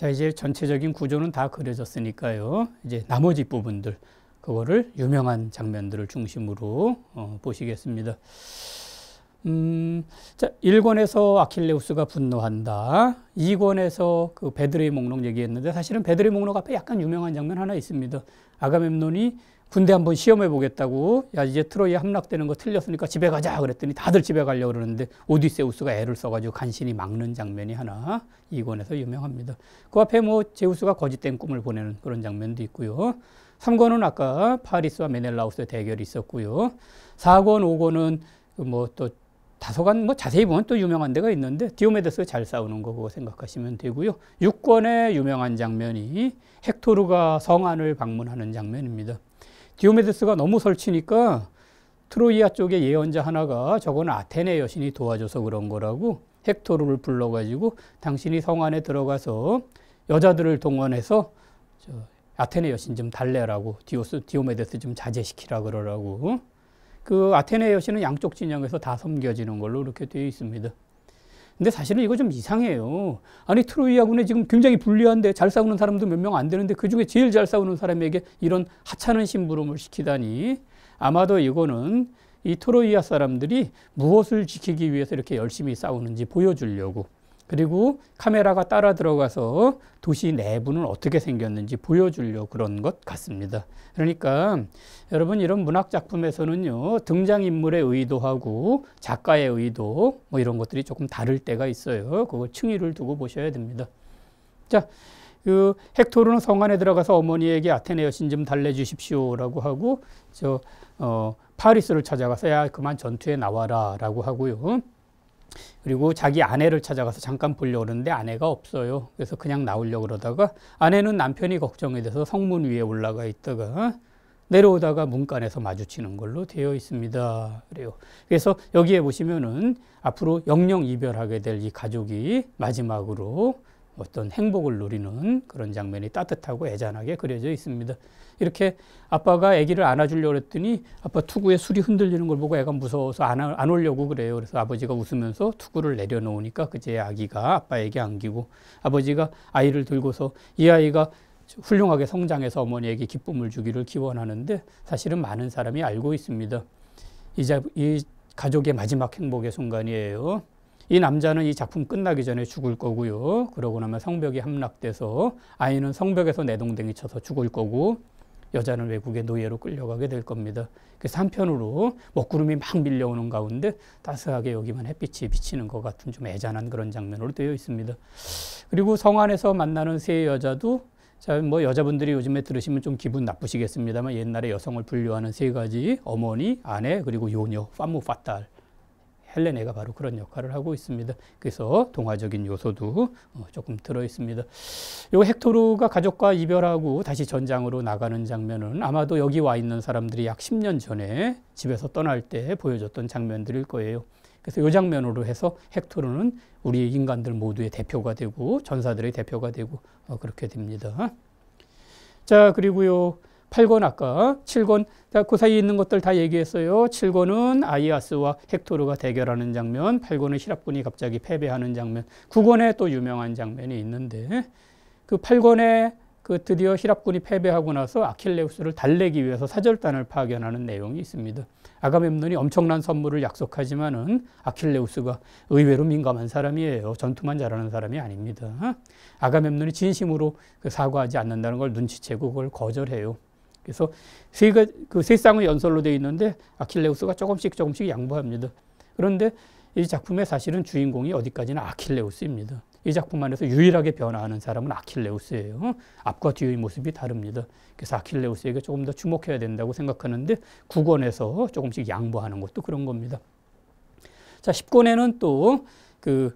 자, 이제 전체적인 구조는 다 그려졌으니까요. 이제 나머지 부분들, 그거를 유명한 장면들을 중심으로 어, 보시겠습니다. 음, 자, 1권에서 아킬레우스가 분노한다. 2권에서 그 베드레의 목록 얘기했는데 사실은 베드레의 목록 앞에 약간 유명한 장면 하나 있습니다. 아가멤논이 군대 한번 시험해 보겠다고 야 이제 트로이 함락되는 거 틀렸으니까 집에 가자 그랬더니 다들 집에 가려고 그러는데 오디세우스가 애를 써가지고 간신히 막는 장면이 하나 이 권에서 유명합니다. 그 앞에 뭐 제우스가 거짓된 꿈을 보내는 그런 장면도 있고요. 3권은 아까 파리스와 메넬라우스의 대결이 있었고요. 4권, 5권은 뭐 또 다소간 뭐 자세히 보면 또 유명한 데가 있는데 디오메데스 잘 싸우는 거 그거 생각하시면 되고요. 6권의 유명한 장면이 헥토르가 성 안을 방문하는 장면입니다. 디오메데스가 너무 설치니까 트로이아 쪽의 예언자 하나가 저건 아테네 여신이 도와줘서 그런 거라고 헥토르를 불러가지고 당신이 성 안에 들어가서 여자들을 동원해서 아테네 여신 좀 달래라고 디오스 디오메데스 좀 자제시키라 그러라고 그 아테네 여신은 양쪽 진영에서 다 섬겨지는 걸로 이렇게 되어 있습니다. 근데 사실은 이거 좀 이상해요. 아니 트로이하고는 지금 굉장히 불리한데 잘 싸우는 사람도 몇 명 안 되는데 그 중에 제일 잘 싸우는 사람에게 이런 하찮은 심부름을 시키다니 아마도 이거는 이 트로이아 사람들이 무엇을 지키기 위해서 이렇게 열심히 싸우는지 보여주려고 그리고 카메라가 따라 들어가서 도시 내부는 어떻게 생겼는지 보여주려 그런 것 같습니다. 그러니까 여러분 이런 문학 작품에서는요 등장인물의 의도하고 작가의 의도 뭐 이런 것들이 조금 다를 때가 있어요. 그걸 층위를 두고 보셔야 됩니다. 자. 그 헥토르는 성 안에 들어가서 어머니에게 아테네 여신 좀 달래주십시오라고 하고 저 어, 파리스를 찾아가서 야 그만 전투에 나와라라고 하고요. 그리고 자기 아내를 찾아가서 잠깐 보려고 그러는데 아내가 없어요. 그래서 그냥 나오려고 그러다가 아내는 남편이 걱정이 돼서 성문 위에 올라가 있다가 어? 내려오다가 문간에서 마주치는 걸로 되어 있습니다. 그래요. 그래서 여기에 보시면은 앞으로 영영 이별하게 될 이 가족이 마지막으로 어떤 행복을 누리는 그런 장면이 따뜻하고 애잔하게 그려져 있습니다. 이렇게 아빠가 아기를 안아주려고 했더니 아빠 투구에 술이 흔들리는 걸 보고 애가 무서워서 안, 안 오려고 그래요. 그래서 아버지가 웃으면서 투구를 내려놓으니까 그제 아기가 아빠에게 안기고 아버지가 아이를 들고서 이 아이가 훌륭하게 성장해서 어머니에게 기쁨을 주기를 기원하는데 사실은 많은 사람이 알고 있습니다. 이제 이 가족의 마지막 행복의 순간이에요. 이 남자는 이 작품 끝나기 전에 죽을 거고요. 그러고 나면 성벽이 함락돼서 아이는 성벽에서 내동댕이 쳐서 죽을 거고 여자는 외국의 노예로 끌려가게 될 겁니다. 그래서 한편으로 먹구름이 뭐 막 밀려오는 가운데 따스하게 여기만 햇빛이 비치는 것 같은 좀 애잔한 그런 장면으로 되어 있습니다. 그리고 성 안에서 만나는 세 여자도 자, 뭐 여자분들이 요즘에 들으시면 좀 기분 나쁘시겠습니다만 옛날에 여성을 분류하는 세 가지 어머니, 아내, 그리고 요녀, 파무, 파탈 헬레네가 바로 그런 역할을 하고 있습니다. 그래서 동화적인 요소도 어, 조금 들어 있습니다. 요 헥토르가 가족과 이별하고 다시 전장으로 나가는 장면은 아마도 여기 와 있는 사람들이 약 10년 전에 집에서 떠날 때 보여줬던 장면들일 거예요. 그래서 요 장면으로 해서 헥토르는 우리 인간들 모두의 대표가 되고 전사들의 대표가 되고 어, 그렇게 됩니다. 자 그리고요 8권 아까 7권 어? 그 사이에 있는 것들 다 얘기했어요. 7권은 아이아스와 헥토르가 대결하는 장면, 8권은 히라군이 갑자기 패배하는 장면, 9권에 또 유명한 장면이 있는데 그 8권에 그 드디어 히랍군이 패배하고 나서 아킬레우스를 달래기 위해서 사절단을 파견하는 내용이 있습니다. 아가멤논이 엄청난 선물을 약속하지만은 아킬레우스가 의외로 민감한 사람이에요. 전투만 잘하는 사람이 아닙니다. 아가멤논이 진심으로 그 사과하지 않는다는 걸 눈치채고 그걸 거절해요. 그래서 세가 그세 쌍의 연설로 되어 있는데 아킬레우스가 조금씩 조금씩 양보합니다. 그런데 이 작품의 사실은 주인공이 어디까지나 아킬레우스입니다. 이 작품 안에서 유일하게 변화하는 사람은 아킬레우스예요. 어? 앞과 뒤의 모습이 다릅니다. 그래서 아킬레우스에게 조금 더 주목해야 된다고 생각하는데 9권에서 조금씩 양보하는 것도 그런 겁니다. 자, 10권에는 또그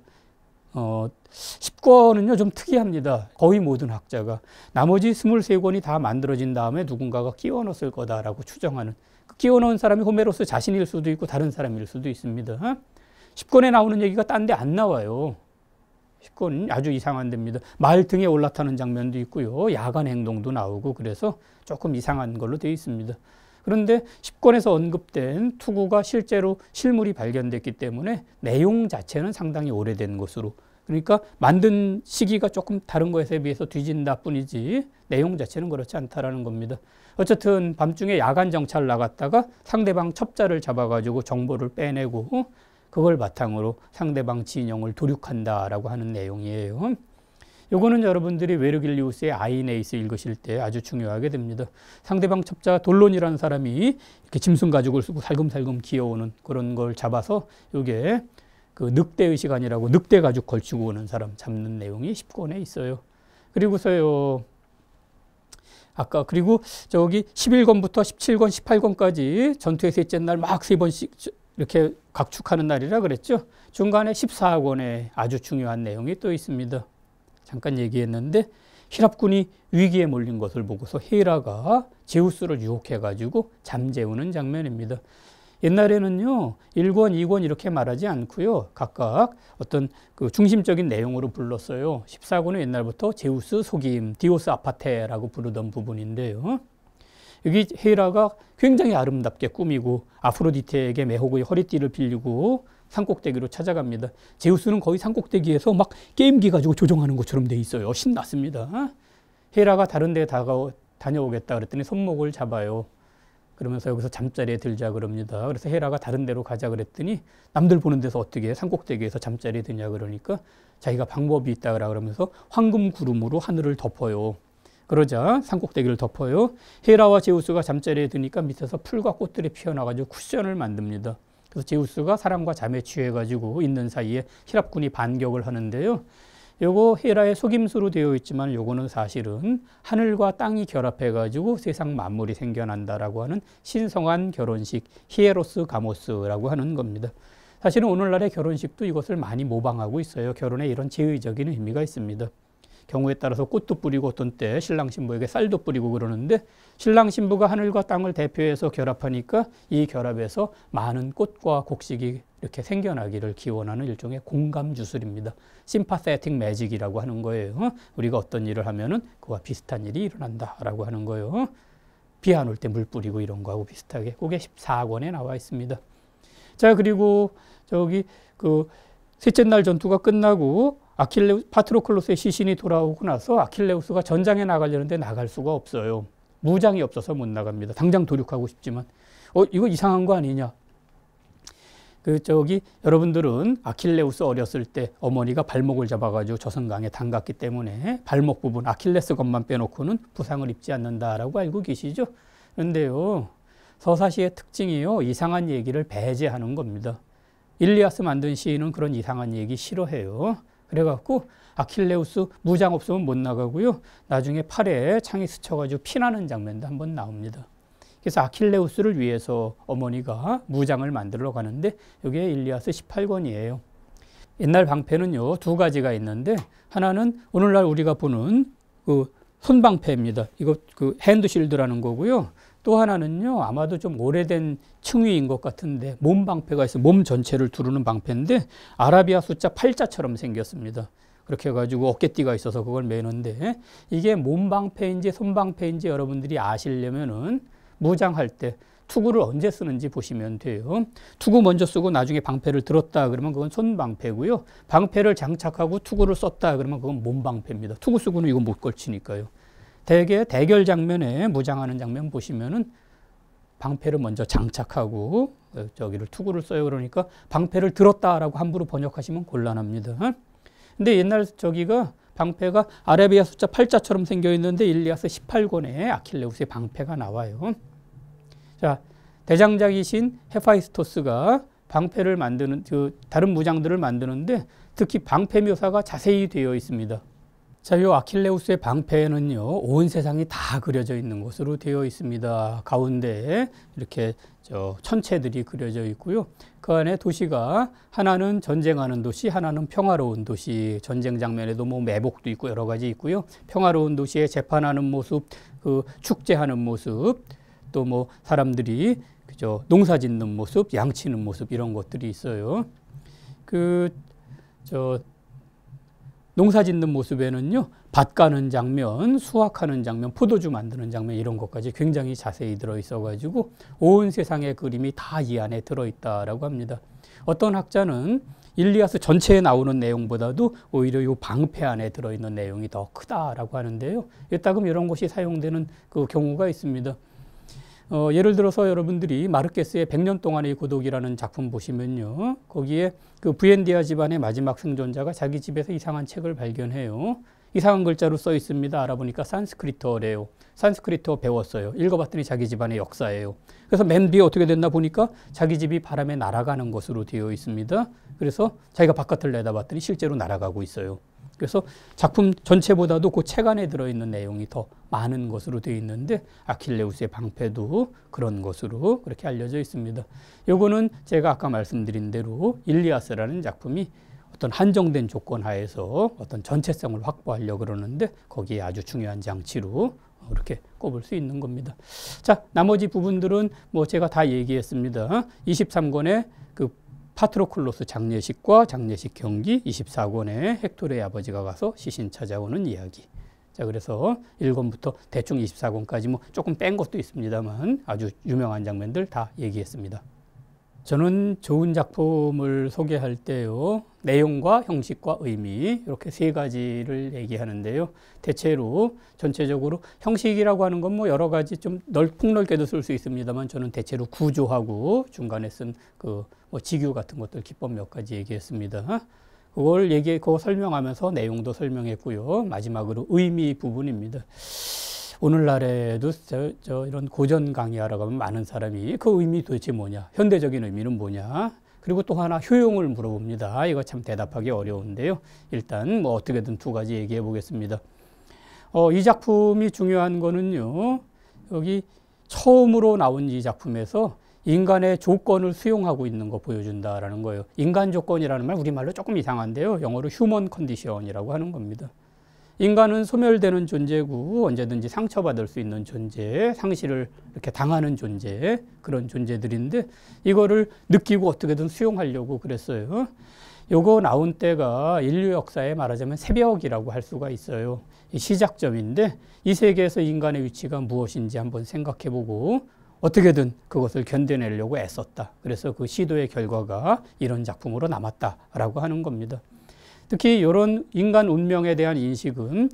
어, 10권은요, 좀 특이합니다. 거의 모든 학자가. 나머지 23권이 다 만들어진 다음에 누군가가 끼워 넣었을 거다라고 추정하는. 그 끼워 넣은 사람이 호메로스 자신일 수도 있고 다른 사람일 수도 있습니다. 10권에 어? 나오는 얘기가 딴 데 안 나와요. 10권은 아주 이상한 데입니다. 말 등에 올라타는 장면도 있고요. 야간 행동도 나오고 그래서 조금 이상한 걸로 되어 있습니다. 그런데 10권에서 언급된 투구가 실제로 실물이 발견됐기 때문에 내용 자체는 상당히 오래된 것으로 그러니까 만든 시기가 조금 다른 것에 비해서 뒤진다 뿐이지 내용 자체는 그렇지 않다라는 겁니다. 어쨌든 밤중에 야간 정찰 나갔다가 상대방 첩자를 잡아가지고 정보를 빼내고 그걸 바탕으로 상대방 진영을 도륙한다라고 하는 내용이에요. 요거는 여러분들이 외르길리우스의 아이네이스 읽으실 때 아주 중요하게 됩니다. 상대방 첩자 돌론이라는 사람이 이렇게 짐승 가죽을 쓰고 살금살금 기어오는 그런 걸 잡아서 요게 그 늑대 의식 아니라고 늑대 가죽 걸치고 오는 사람 잡는 내용이 10권에 있어요. 그리고서요. 아까 그리고 저기 11권부터 17권, 18권까지 전투의 셋째 날막 세 번씩 이렇게 각축하는 날이라 그랬죠. 중간에 14권에 아주 중요한 내용이 또 있습니다. 잠깐 얘기했는데 히랍군이 위기에 몰린 것을 보고서 헤라가 제우스를 유혹해 가지고 잠재우는 장면입니다. 옛날에는요, 1권, 2권 이렇게 말하지 않고요, 각각 어떤 그 중심적인 내용으로 불렀어요. 14권은 옛날부터 제우스 속임, 디오스 아파테라고 부르던 부분인데요. 여기 헤라가 굉장히 아름답게 꾸미고 아프로디테에게 매혹의 허리띠를 빌리고 산꼭대기로 찾아갑니다. 제우스는 거의 산꼭대기에서 막 게임기 가지고 조종하는 것처럼 돼 있어요. 신났습니다. 어? 헤라가 다른 데다가 다녀오겠다 그랬더니 손목을 잡아요. 그러면서 여기서 잠자리에 들자 그럽니다. 그래서 헤라가 다른 데로 가자 그랬더니 남들 보는 데서 어떻게 해? 산꼭대기에서 잠자리에 드냐 그러니까 자기가 방법이 있다 그러면서 황금 구름으로 하늘을 덮어요. 그러자 산꼭대기를 덮어요. 헤라와 제우스가 잠자리에 드니까 밑에서 풀과 꽃들이 피어나가지고 쿠션을 만듭니다. 그래서 제우스가 사람과 잠에 취해가지고 있는 사이에 히랍군이 반격을 하는데요. 요거 헤라의 속임수로 되어 있지만 요거는 사실은 하늘과 땅이 결합해 가지고 세상 만물이 생겨난다라고 하는 신성한 결혼식 히에로스 가모스라고 하는 겁니다. 사실은 오늘날의 결혼식도 이것을 많이 모방하고 있어요. 결혼에 이런 제의적인 의미가 있습니다. 경우에 따라서 꽃도 뿌리고 어떤 때 신랑 신부에게 쌀도 뿌리고 그러는데 신랑 신부가 하늘과 땅을 대표해서 결합하니까 이 결합에서 많은 꽃과 곡식이 이렇게 생겨나기를 기원하는 일종의 공감 주술입니다. 심파세틱 매직이라고 하는 거예요. 어? 우리가 어떤 일을 하면은 그와 비슷한 일이 일어난다라고 하는 거예요. 어? 비안 올 때 물 뿌리고 이런 거하고 비슷하게 그게 14권에 나와 있습니다. 자, 그리고 저기 그 셋째 날 전투가 끝나고 아킬레우 스 파트로클로스의 시신이 돌아오고 나서 아킬레우스가 전장에 나가려는데 나갈 수가 없어요. 무장이 없어서 못 나갑니다. 당장 도륙하고 싶지만 어 이거 이상한 거 아니냐? 그 저기 여러분들은 아킬레우스 어렸을 때 어머니가 발목을 잡아가지고 저승강에 담갔기 때문에 발목 부분 아킬레스 것만 빼놓고는 부상을 입지 않는다라고 알고 계시죠? 그런데요 서사시의 특징이요 이상한 얘기를 배제하는 겁니다. 일리아스 만든 시인은 그런 이상한 얘기 싫어해요. 그래갖고 아킬레우스 무장 없으면 못 나가고요. 나중에 팔에 창이 스쳐가지고 피나는 장면도 한번 나옵니다. 그래서 아킬레우스를 위해서 어머니가 무장을 만들러 가는데 이게 일리아스 18권이에요. 옛날 방패는요 두 가지가 있는데 하나는 오늘날 우리가 보는 그 손방패입니다. 이거 그 핸드실드라는 거고요. 또 하나는요, 아마도 좀 오래된 층위인 것 같은데, 몸 방패가 있어, 요몸 전체를 두르는 방패인데, 아라비아 숫자 8자처럼 생겼습니다. 그렇게 해가지고 어깨띠가 있어서 그걸 매는데, 이게 몸 방패인지 손 방패인지 여러분들이 아시려면은, 무장할 때, 투구를 언제 쓰는지 보시면 돼요. 투구 먼저 쓰고 나중에 방패를 들었다 그러면 그건 손방패고요. 방패를 장착하고 투구를 썼다 그러면 그건 몸방패입니다. 투구 쓰고는 이거못 걸치니까요. 대개 대결 장면에 무장하는 장면 보시면은 방패를 먼저 장착하고 어, 저기를 투구를 써요 그러니까 방패를 들었다라고 함부로 번역하시면 곤란합니다. 근데 옛날 저기가 방패가 아라비아 숫자 8자처럼 생겨 있는데 일리아스 18권에 아킬레우스의 방패가 나와요. 자, 대장장이신 헤파이스토스가 방패를 만드는 그 다른 무장들을 만드는데 특히 방패 묘사가 자세히 되어 있습니다. 자, 요 아킬레우스의 방패는요, 온 세상이 다 그려져 있는 것으로 되어 있습니다. 가운데에 이렇게 저 천체들이 그려져 있고요. 그 안에 도시가 하나는 전쟁하는 도시, 하나는 평화로운 도시, 전쟁 장면에도 뭐 매복도 있고 여러 가지 있고요. 평화로운 도시에 재판하는 모습, 그 축제하는 모습, 또 뭐 사람들이 그죠 농사 짓는 모습, 양치는 모습 이런 것들이 있어요. 그저 농사 짓는 모습에는요, 밭 가는 장면, 수확하는 장면, 포도주 만드는 장면 이런 것까지 굉장히 자세히 들어있어 가지고 온 세상의 그림이 다 이 안에 들어있다라고 합니다. 어떤 학자는 일리아스 전체에 나오는 내용보다도 오히려 이 방패 안에 들어있는 내용이 더 크다라고 하는데요. 이따금 이런 것이 사용되는 그 경우가 있습니다. 어, 예를 들어서 여러분들이 마르케스의 100년 동안의 고독이라는 작품 보시면요. 거기에 그 부엔디아 집안의 마지막 생존자가 자기 집에서 이상한 책을 발견해요. 이상한 글자로 써 있습니다. 알아보니까 산스크리트어래요. 산스크리트어 배웠어요. 읽어봤더니 자기 집안의 역사예요. 그래서 맨 뒤에 어떻게 됐나 보니까 자기 집이 바람에 날아가는 것으로 되어 있습니다. 그래서 자기가 바깥을 내다봤더니 실제로 날아가고 있어요. 그래서 작품 전체보다도 그 책 안에 들어있는 내용이 더 많은 것으로 되어 있는데 아킬레우스의 방패도 그런 것으로 그렇게 알려져 있습니다. 요거는 제가 아까 말씀드린 대로 일리아스라는 작품이 어떤 한정된 조건 하에서 어떤 전체성을 확보하려 그러는데 거기에 아주 중요한 장치로 이렇게 꼽을 수 있는 겁니다. 자, 나머지 부분들은 뭐 제가 다 얘기했습니다. 23권의 어? 그 파트로클로스 장례식과 장례식 경기 24권에 헥토르의 아버지가 가서 시신 찾아오는 이야기. 자, 그래서 1권부터 대충 24권까지 뭐 조금 뺀 것도 있습니다만 아주 유명한 장면들 다 얘기했습니다. 저는 좋은 작품을 소개할 때요. 내용과 형식과 의미 이렇게 세 가지를 얘기하는데요. 대체로 전체적으로 형식이라고 하는 건 뭐 여러 가지 좀 넓, 폭넓게도 쓸 수 있습니다만 저는 대체로 구조하고 중간에 쓴 그뭐 직유 같은 것들 기법 몇 가지 얘기했습니다. 그걸 얘기했고 설명하면서 내용도 설명했고요. 마지막으로 의미 부분입니다. 오늘날에도 저, 저 이런 고전 강의하러 가면 많은 사람이 그 의미 도대체 뭐냐? 현대적인 의미는 뭐냐? 그리고 또 하나 효용을 물어봅니다. 이거 참 대답하기 어려운데요. 일단 뭐 어떻게든 두 가지 얘기해 보겠습니다. 어, 이 작품이 중요한 거는요. 여기 처음으로 나온 이 작품에서 인간의 조건을 수용하고 있는 거 보여준다라는 거예요. 인간 조건이라는 말 우리말로 조금 이상한데요. 영어로 휴먼 컨디션이라고 하는 겁니다. 인간은 소멸되는 존재고 언제든지 상처받을 수 있는 존재, 상실을 이렇게 당하는 존재, 그런 존재들인데 이거를 느끼고 어떻게든 수용하려고 그랬어요. 요거 나온 때가 인류 역사에 말하자면 새벽이라고 할 수가 있어요. 시작점인데 이 세계에서 인간의 위치가 무엇인지 한번 생각해 보고 어떻게든 그것을 견뎌내려고 애썼다. 그래서 그 시도의 결과가 이런 작품으로 남았다라고 하는 겁니다. 특히 이런 인간 운명에 대한 인식은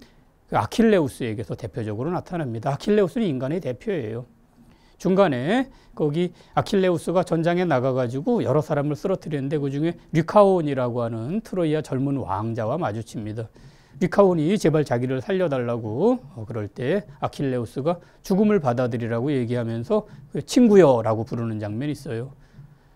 그 아킬레우스에게서 대표적으로 나타납니다. 아킬레우스는 인간의 대표예요. 중간에 거기 아킬레우스가 전장에 나가가지고 여러 사람을 쓰러뜨리는데 그 중에 리카온이라고 하는 트로이아 젊은 왕자와 마주칩니다. 리카온이 제발 자기를 살려달라고 어, 그럴 때 아킬레우스가 죽음을 받아들이라고 얘기하면서 그 친구여라고 부르는 장면이 있어요.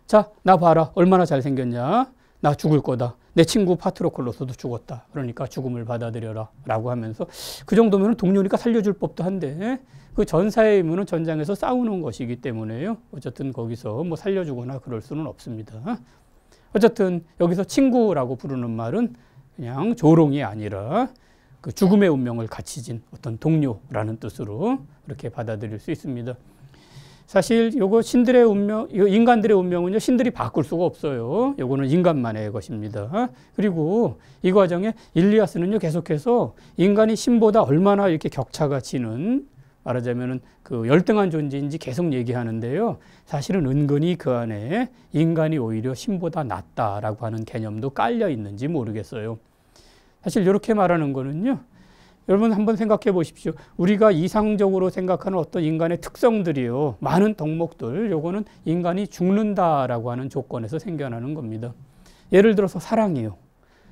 자, 나 봐라. 얼마나 잘생겼냐? 나 죽을 거다. 내 친구 파트로클로스도 죽었다. 그러니까 죽음을 받아들여라. 라고 하면서 그 정도면 동료니까 살려줄 법도 한데 예? 그 전사의 의무는 전장에서 싸우는 것이기 때문에요. 어쨌든 거기서 뭐 살려주거나 그럴 수는 없습니다. 어쨌든 여기서 친구라고 부르는 말은 그냥 조롱이 아니라 그 죽음의 운명을 같이 진 어떤 동료라는 뜻으로 이렇게 받아들일 수 있습니다. 사실 요거 신들의 운명, 인간들의 운명은요, 신들이 바꿀 수가 없어요. 요거는 인간만의 것입니다. 그리고 이 과정에 일리아스는요, 계속해서 인간이 신보다 얼마나 이렇게 격차가 지는 말하자면은 그 열등한 존재인지 계속 얘기하는데요. 사실은 은근히 그 안에 인간이 오히려 신보다 낫다라고 하는 개념도 깔려 있는지 모르겠어요. 사실 이렇게 말하는 거는요. 여러분 한번 생각해 보십시오. 우리가 이상적으로 생각하는 어떤 인간의 특성들이요. 많은 덕목들, 요거는 인간이 죽는다라고 하는 조건에서 생겨나는 겁니다. 예를 들어서 사랑이요.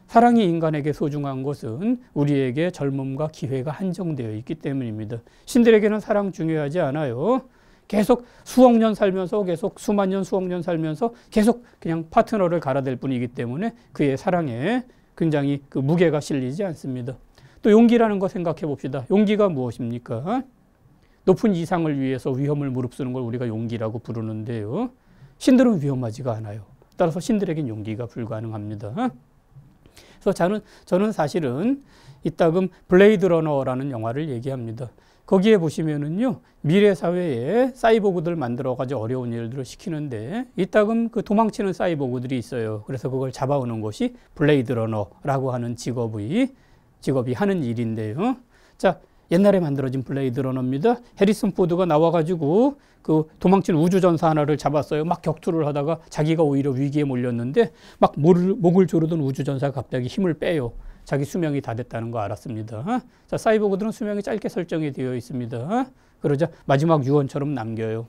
사랑이 인간에게 소중한 것은 우리에게 젊음과 기회가 한정되어 있기 때문입니다. 신들에게는 사랑 중요하지 않아요. 계속 수억 년 살면서 계속 수만 년 수억 년 살면서 계속 그냥 파트너를 갈아댈 뿐이기 때문에 그의 사랑에 굉장히 그 무게가 실리지 않습니다. 또 용기라는 거 생각해 봅시다. 용기가 무엇입니까? 높은 이상을 위해서 위험을 무릅쓰는 걸 우리가 용기라고 부르는데요. 신들은 위험하지가 않아요. 따라서 신들에겐 용기가 불가능합니다. 그래서 저는, 저는 사실은 이따금 블레이드 러너라는 영화를 얘기합니다. 거기에 보시면은요, 미래 사회에 사이보그들 만들어가지고 어려운 일들을 시키는데, 이따금 그 도망치는 사이보그들이 있어요. 그래서 그걸 잡아오는 것이 블레이드 러너라고 하는 직업의 직업이 하는 일인데요. 자, 옛날에 만들어진 블레이드 러너입니다. 해리슨 포드가 나와가지고 그 도망친 우주전사 하나를 잡았어요. 막 격투를 하다가 자기가 오히려 위기에 몰렸는데 막 목을, 목을 조르던 우주전사가 갑자기 힘을 빼요. 자기 수명이 다 됐다는 거 알았습니다. 자, 사이보그들은 수명이 짧게 설정이 되어 있습니다. 그러자 마지막 유언처럼 남겨요.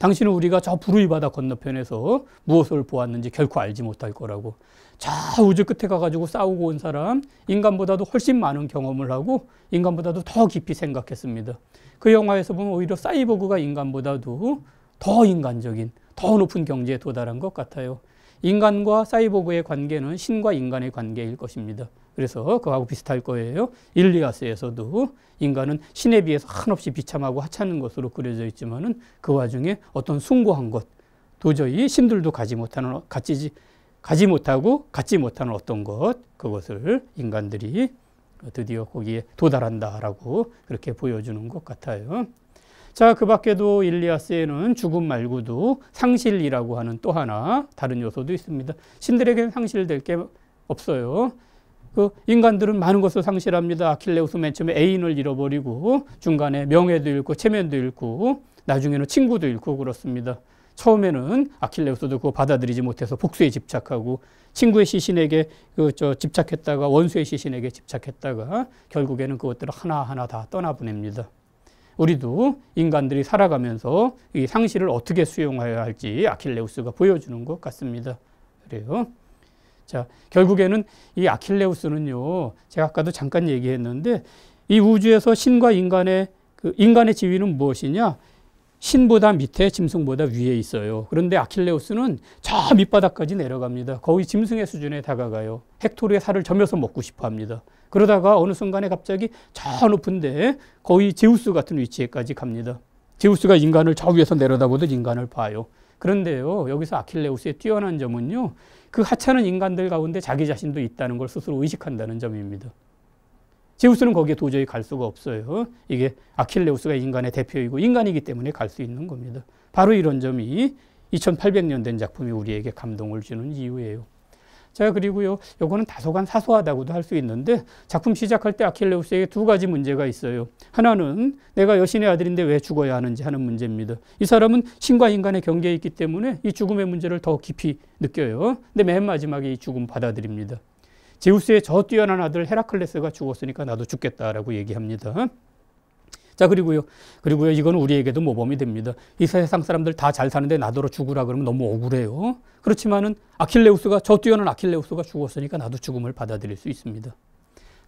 당신은 우리가 저 부르이 바다 건너편에서 무엇을 보았는지 결코 알지 못할 거라고. 저 우주 끝에 가가지고 싸우고 온 사람, 인간보다도 훨씬 많은 경험을 하고 인간보다도 더 깊이 생각했습니다. 그 영화에서 보면 오히려 사이버그가 인간보다도 더 인간적인, 더 높은 경지에 도달한 것 같아요. 인간과 사이버그의 관계는 신과 인간의 관계일 것입니다. 그래서 그하고 비슷할 거예요. 일리아스에서도 인간은 신에 비해서 한없이 비참하고 하찮은 것으로 그려져 있지만은 그 와중에 어떤 숭고한 것, 도저히 신들도 가지 못하는 갖지 가지 못하고 갖지 못하는 어떤 것 그것을 인간들이 드디어 거기에 도달한다라고 그렇게 보여주는 것 같아요. 자, 그 밖에도 일리아스에는 죽음 말고도 상실이라고 하는 또 하나 다른 요소도 있습니다. 신들에게는 상실될 게 없어요. 그 인간들은 많은 것을 상실합니다. 아킬레우스 맨 처음에 애인을 잃어버리고 중간에 명예도 잃고 체면도 잃고 나중에는 친구도 잃고 그렇습니다. 처음에는 아킬레우스도 그거 받아들이지 못해서 복수에 집착하고 친구의 시신에게 그 저 집착했다가 원수의 시신에게 집착했다가 결국에는 그것들을 하나하나 다 떠나보냅니다. 우리도 인간들이 살아가면서 이 상실을 어떻게 수용해야 할지 아킬레우스가 보여주는 것 같습니다. 그래요. 자, 결국에는 이 아킬레우스는요, 제가 아까도 잠깐 얘기했는데 이 우주에서 신과 인간의 그 인간의 지위는 무엇이냐? 신보다 밑에 짐승보다 위에 있어요. 그런데 아킬레우스는 저 밑바닥까지 내려갑니다. 거의 짐승의 수준에 다가가요. 헥토르의 살을 점여서 먹고 싶어 합니다. 그러다가 어느 순간에 갑자기 저 높은데 거의 제우스 같은 위치에까지 갑니다. 제우스가 인간을 저 위에서 내려다보듯 인간을 봐요. 그런데요, 여기서 아킬레우스의 뛰어난 점은요, 그 하찮은 인간들 가운데 자기 자신도 있다는 걸 스스로 의식한다는 점입니다. 제우스는 거기에 도저히 갈 수가 없어요. 이게 아킬레우스가 인간의 대표이고 인간이기 때문에 갈 수 있는 겁니다. 바로 이런 점이 2800년 된 작품이 우리에게 감동을 주는 이유예요. 자 그리고요, 요거는 다소간 사소하다고도 할 수 있는데 작품 시작할 때 아킬레우스에게 두 가지 문제가 있어요. 하나는 내가 여신의 아들인데 왜 죽어야 하는지 하는 문제입니다. 이 사람은 신과 인간의 경계에 있기 때문에 이 죽음의 문제를 더 깊이 느껴요. 근데 맨 마지막에 이 죽음 받아들입니다. 제우스의 저 뛰어난 아들 헤라클레스가 죽었으니까 나도 죽겠다라고 얘기합니다. 자, 그리고요. 그리고요. 이건 우리에게도 모범이 됩니다. 이 세상 사람들 다 잘 사는데 나더러 죽으라 그러면 너무 억울해요. 그렇지만은 아킬레우스가 저 뛰어난 아킬레우스가 죽었으니까 나도 죽음을 받아들일 수 있습니다.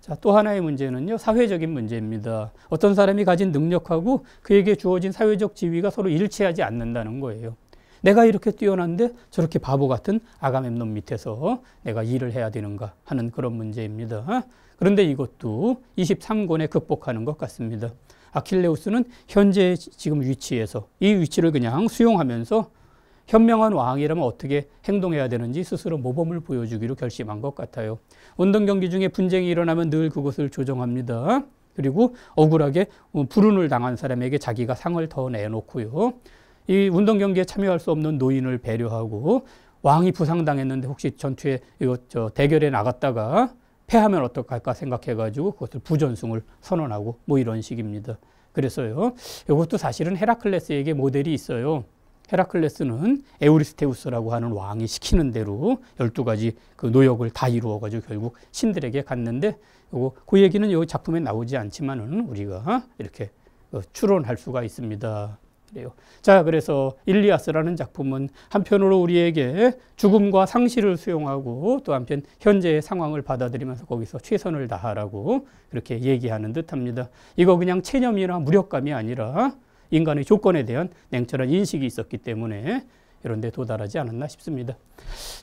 자, 또 하나의 문제는요. 사회적인 문제입니다. 어떤 사람이 가진 능력하고 그에게 주어진 사회적 지위가 서로 일치하지 않는다는 거예요. 내가 이렇게 뛰어난데 저렇게 바보 같은 아가멤논 밑에서 내가 일을 해야 되는가 하는 그런 문제입니다. 그런데 이것도 23권에 극복하는 것 같습니다. 아킬레우스는 현재 지금 위치에서 이 위치를 그냥 수용하면서 현명한 왕이라면 어떻게 행동해야 되는지 스스로 모범을 보여주기로 결심한 것 같아요. 운동 경기 중에 분쟁이 일어나면 늘 그것을 조정합니다. 그리고 억울하게 불운을 당한 사람에게 자기가 상을 더 내놓고요. 이 운동 경기에 참여할 수 없는 노인을 배려하고 왕이 부상당했는데 혹시 전투에 이거 저 대결에 나갔다가 패하면 어떡할까 생각해가지고 그것을 부전승을 선언하고 뭐 이런 식입니다. 그래서요. 이것도 사실은 헤라클레스에게 모델이 있어요. 헤라클레스는 에우리스테우스라고 하는 왕이 시키는 대로 12가지 그 노역을 다 이루어가지고 결국 신들에게 갔는데 요거 그 얘기는 이 작품에 나오지 않지만은 우리가 이렇게 어, 추론할 수가 있습니다. 그래요. 자, 그래서 일리아스라는 작품은 한편으로 우리에게 죽음과 상실을 수용하고 또 한편 현재의 상황을 받아들이면서 거기서 최선을 다하라고 그렇게 얘기하는 듯합니다. 이거 그냥 체념이나 무력감이 아니라 인간의 조건에 대한 냉철한 인식이 있었기 때문에 이런 데 도달하지 않았나 싶습니다.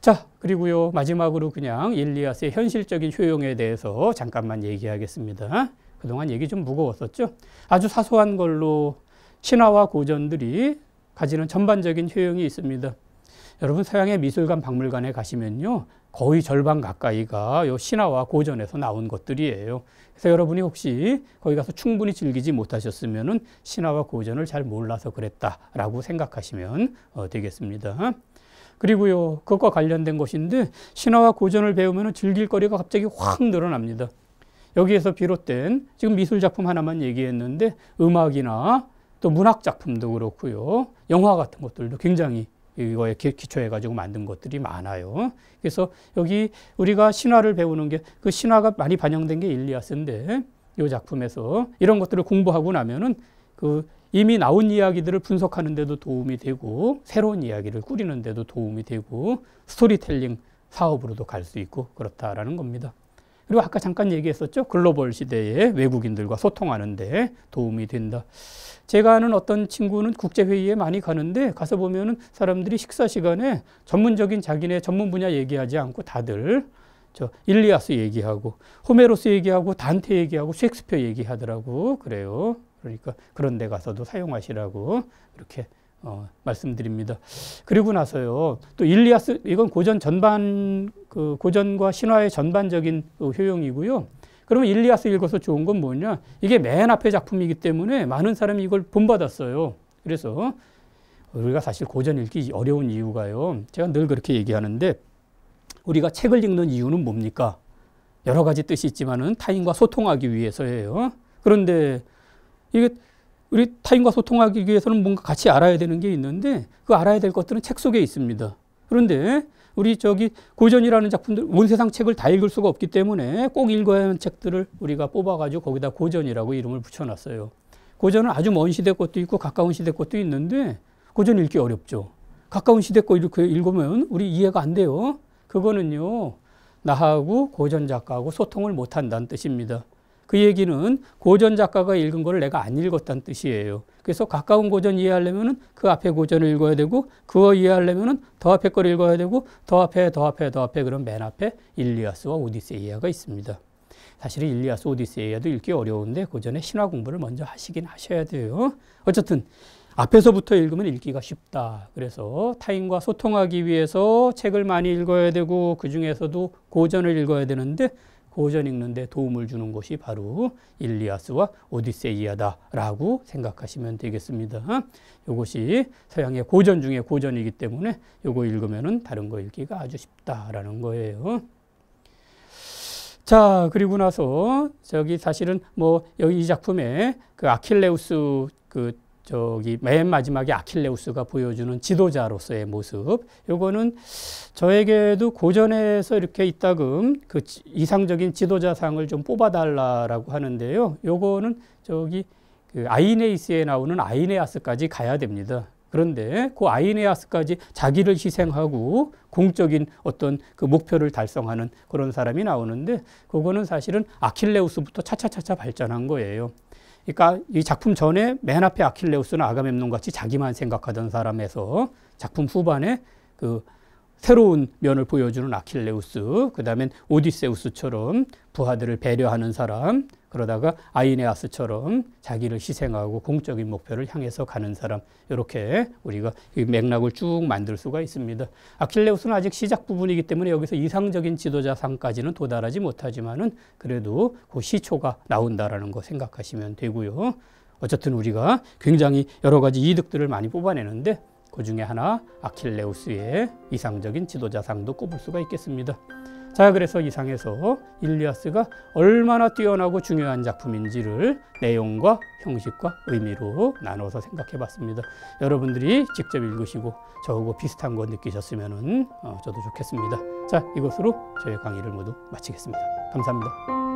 자, 그리고요. 마지막으로 그냥 일리아스의 현실적인 효용에 대해서 잠깐만 얘기하겠습니다. 그동안 얘기 좀 무거웠었죠? 아주 사소한 걸로 신화와 고전들이 가지는 전반적인 효용이 있습니다. 여러분 서양의 미술관 박물관에 가시면요. 거의 절반 가까이가 요 신화와 고전에서 나온 것들이에요. 그래서 여러분이 혹시 거기 가서 충분히 즐기지 못하셨으면은 신화와 고전을 잘 몰라서 그랬다라고 생각하시면 어, 되겠습니다. 그리고요. 그것과 관련된 것인데 신화와 고전을 배우면은 즐길 거리가 갑자기 확 늘어납니다. 여기에서 비롯된 지금 미술 작품 하나만 얘기했는데 음악이나 또 문학 작품도 그렇고요. 영화 같은 것들도 굉장히 이거에 기초해가지고 만든 것들이 많아요. 그래서 여기 우리가 신화를 배우는 게 그 신화가 많이 반영된 게 일리아스인데 이 작품에서 이런 것들을 공부하고 나면은 그 이미 나온 이야기들을 분석하는 데도 도움이 되고 새로운 이야기를 꾸리는 데도 도움이 되고 스토리텔링 사업으로도 갈 수 있고 그렇다라는 겁니다. 그리고 아까 잠깐 얘기했었죠. 글로벌 시대에 외국인들과 소통하는데 도움이 된다. 제가 아는 어떤 친구는 국제회의에 많이 가는데 가서 보면 사람들이 식사 시간에 전문적인 자기네 전문 분야 얘기하지 않고 다들 저 일리아스 얘기하고 호메로스 얘기하고 단테 얘기하고 셰익스피어 얘기하더라고 그래요. 그러니까 그런 데 가서도 사용하시라고 이렇게 어, 말씀드립니다. 그리고 나서요. 또 일리아스 이건 고전 전반 그 고전과 신화의 전반적인 그 효용이고요. 그러면 일리아스 읽어서 좋은 건 뭐냐? 이게 맨 앞에 작품이기 때문에 많은 사람이 이걸 본받았어요. 그래서 우리가 사실 고전 읽기 어려운 이유가요. 제가 늘 그렇게 얘기하는데 우리가 책을 읽는 이유는 뭡니까? 여러 가지 뜻이 있지만은 타인과 소통하기 위해서예요. 그런데 이게 우리 타인과 소통하기 위해서는 뭔가 같이 알아야 되는 게 있는데 그 알아야 될 것들은 책 속에 있습니다. 그런데 우리 저기 고전이라는 작품들 온 세상 책을 다 읽을 수가 없기 때문에 꼭 읽어야 하는 책들을 우리가 뽑아가지고 거기다 고전이라고 이름을 붙여놨어요. 고전은 아주 먼 시대 것도 있고 가까운 시대 것도 있는데 고전 읽기 어렵죠. 가까운 시대 거 이렇게 읽으면 우리 이해가 안 돼요. 그거는요 나하고 고전 작가하고 소통을 못한다는 뜻입니다. 그 얘기는 고전 작가가 읽은 걸 내가 안 읽었다는 뜻이에요. 그래서 가까운 고전 이해하려면그 앞에 고전을 읽어야 되고 그거 이해하려면더 앞에 걸 읽어야 되고 더 앞에 더 앞에 더 앞에 그런맨 앞에 일리아스와 오디세이아가 있습니다. 사실은 일리아스 오디세이아도 읽기 어려운데 고전의 신화 공부를 먼저 하시긴 하셔야 돼요. 어쨌든 앞에서부터 읽으면 읽기가 쉽다. 그래서 타인과 소통하기 위해서 책을 많이 읽어야 되고 그 중에서도 고전을 읽어야 되는데 오전 읽는데 도움을 주는 것이 바로 일리아스와 오디세이아다라고 생각하시면 되겠습니다. 이것이 서양의 고전 중에 고전이기 때문에 이거 읽으면 다른 거 읽기가 아주 쉽다라는 거예요. 자, 그리고 나서 저기 사실은 뭐 여기 이 작품에 그 아킬레우스 그 저기 맨 마지막에 아킬레우스가 보여주는 지도자로서의 모습 요거는 저에게도 고전에서 이렇게 이따금 그 이상적인 지도자상을 좀 뽑아달라라고 하는데요 요거는 저기 그 아이네이스에 나오는 아이네아스까지 가야 됩니다 그런데 그 아이네아스까지 자기를 희생하고 공적인 어떤 그 목표를 달성하는 그런 사람이 나오는데 그거는 사실은 아킬레우스부터 차차차차 발전한 거예요 그러니까 이 작품 전에 맨 앞에 아킬레우스나 아가멤논 같이 자기만 생각하던 사람에서 작품 후반에 그 새로운 면을 보여주는 아킬레우스, 그다음에 오디세우스처럼 부하들을 배려하는 사람, 그러다가 아이네아스처럼 자기를 희생하고 공적인 목표를 향해서 가는 사람, 이렇게 우리가 맥락을 쭉 만들 수가 있습니다. 아킬레우스는 아직 시작 부분이기 때문에 여기서 이상적인 지도자상까지는 도달하지 못하지만은 그래도 그 시초가 나온다라는 거 생각하시면 되고요. 어쨌든 우리가 굉장히 여러 가지 이득들을 많이 뽑아내는데 그 중에 하나 아킬레우스의 이상적인 지도자상도 꼽을 수가 있겠습니다. 자, 그래서 이 상에서 일리아스가 얼마나 뛰어나고 중요한 작품인지를 내용과 형식과 의미로 나눠서 생각해 봤습니다. 여러분들이 직접 읽으시고 저하고 비슷한 거 느끼셨으면 어, 저도 좋겠습니다. 자, 이것으로 저의 강의를 모두 마치겠습니다. 감사합니다.